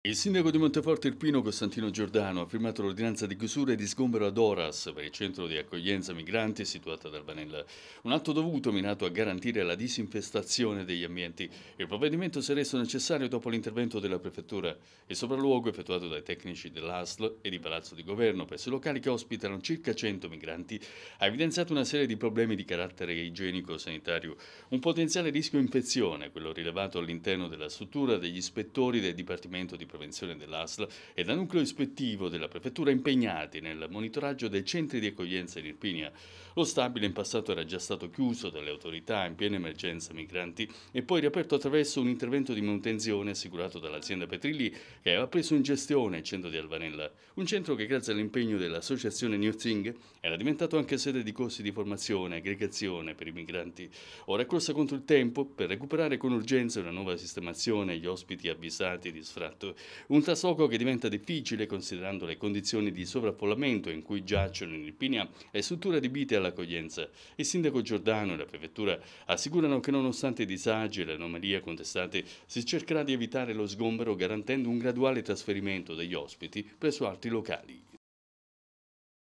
Il sindaco di Monteforte Irpino Costantino Giordano ha firmato l'ordinanza di chiusura e di sgombero ad Oras per il centro di accoglienza migranti situato ad Albanella. Un atto dovuto minato a garantire la disinfestazione degli ambienti. Il provvedimento si è reso necessario dopo l'intervento della prefettura. Il sopralluogo effettuato dai tecnici dell'ASL e di Palazzo di Governo presso i locali che ospitano circa 100 migranti ha evidenziato una serie di problemi di carattere igienico-sanitario. Un potenziale rischio infezione, quello rilevato all'interno della struttura degli ispettori del Dipartimento di Prevenzione prevenzione dell'ASL e da nucleo ispettivo della Prefettura impegnati nel monitoraggio dei centri di accoglienza in Irpinia. Lo stabile in passato era già stato chiuso dalle autorità in piena emergenza migranti e poi riaperto attraverso un intervento di manutenzione assicurato dall'azienda Petrilli che aveva preso in gestione il centro di Alvanella, un centro che grazie all'impegno dell'associazione New Thing era diventato anche sede di corsi di formazione e aggregazione per i migranti. Ora è corsa contro il tempo per recuperare con urgenza una nuova sistemazione e gli ospiti avvisati di sfratto. Un trasloco che diventa difficile considerando le condizioni di sovraffollamento in cui giacciono in Irpinia le strutture adibite all'accoglienza. Il sindaco Giordano e la prefettura assicurano che nonostante i disagi e le anomalie contestate si cercherà di evitare lo sgombero garantendo un graduale trasferimento degli ospiti presso altri locali.